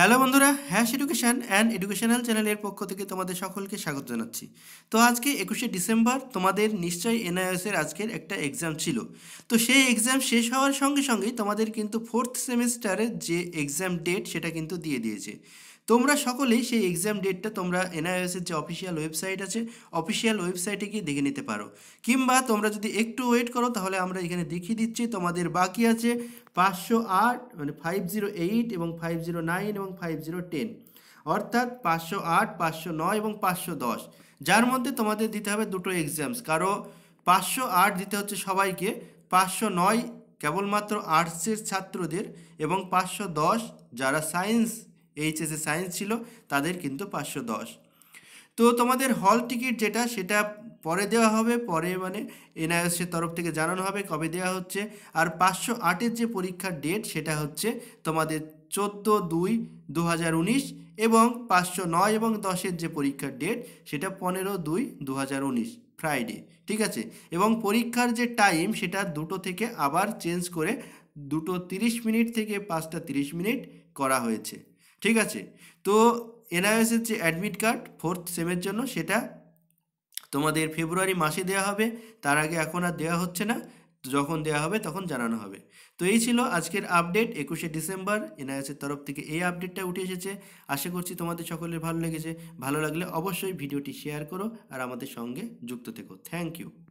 hello বন্ধুরা hash education and educational চ্যানেলের পক্ষ থেকে তোমাদের সকলকে স্বাগত জানাচ্ছি তো আজকে একুশে ডিসেম্বর তোমাদের নিশ্চয়ই এনআইএসের আজকের একটা এক্সাম ছিল তো সেই এক্সাম শেষ হওয়ার সঙ্গে সঙ্গেই তোমাদের কিন্তু ফোর্থ সেমিস্টারের যে এক্সাম ডেট সেটা কিন্তু দিয়ে দিয়েছে তোমরা সকলেই সেই এক্সাম ডেটটা তোমরা এনআইএসের যে অফিসিয়াল ওয়েবসাইট আছে অফিসিয়াল ওয়েবসাইটে গিয়ে দেখে নিতে পারো কিংবা তোমরা যদি একটু ওয়েট করো তাহলে আমরা এখানে দেখিয়ে দিচ্ছি তোমাদের বাকি আছে পাঁচশো আট মানে ফাইভ জিরো এইট এবং ফাইভ জিরো নাইন এবং ফাইভ জিরো টেন অর্থাৎ পাঁচশো আট পাঁচশো নয় এবং পাঁচশো দশ যার মধ্যে তোমাদের দিতে হবে দুটো এক্সামস কারো পাঁচশো আট দিতে হচ্ছে সবাইকে পাঁচশো নয় কেবলমাত্র আর্টসের ছাত্রদের এবং পাঁচশো দশ যারা সায়েন্স এইচএসএ সায়েন্স ছিল তাদের কিন্তু পাঁচশো দশ তো তোমাদের হল টিকিট যেটা সেটা পরে দেওয়া হবে পরে মানে এনআইএসের তরফ থেকে জানানো হবে কবে দেওয়া হচ্ছে আর পাঁচশো আটের যে পরীক্ষার ডেট সেটা হচ্ছে তোমাদের চোদ্দো দুই দু এবং পাঁচশো নয় এবং দশের যে পরীক্ষার ডেট সেটা পনেরো দুই দু হাজার উনিশ ফ্রাইডে ঠিক আছে এবং পরীক্ষার যে টাইম সেটা দুটো থেকে আবার চেঞ্জ করে দুটো তিরিশ মিনিট থেকে পাঁচটা তিরিশ মিনিট করা হয়েছে ঠিক আছে তো এনআইএসের যে অ্যাডমিট কার্ড ফোর্থ সেমের জন্য সেটা তোমাদের ফেব্রুয়ারি মাসে দেওয়া হবে তার আগে এখন আর দেওয়া হচ্ছে না যখন দেওয়া হবে তখন জানানো হবে তো এই ছিল আজকের আপডেট একুশে ডিসেম্বর এনআইএসের তরফ থেকে এই আপডেটটা উঠে এসেছে আশা করছি তোমাদের সকলের ভালো লেগেছে ভালো লাগলে অবশ্যই ভিডিওটি শেয়ার করো আর আমাদের সঙ্গে যুক্ত থেকো থ্যাংক ইউ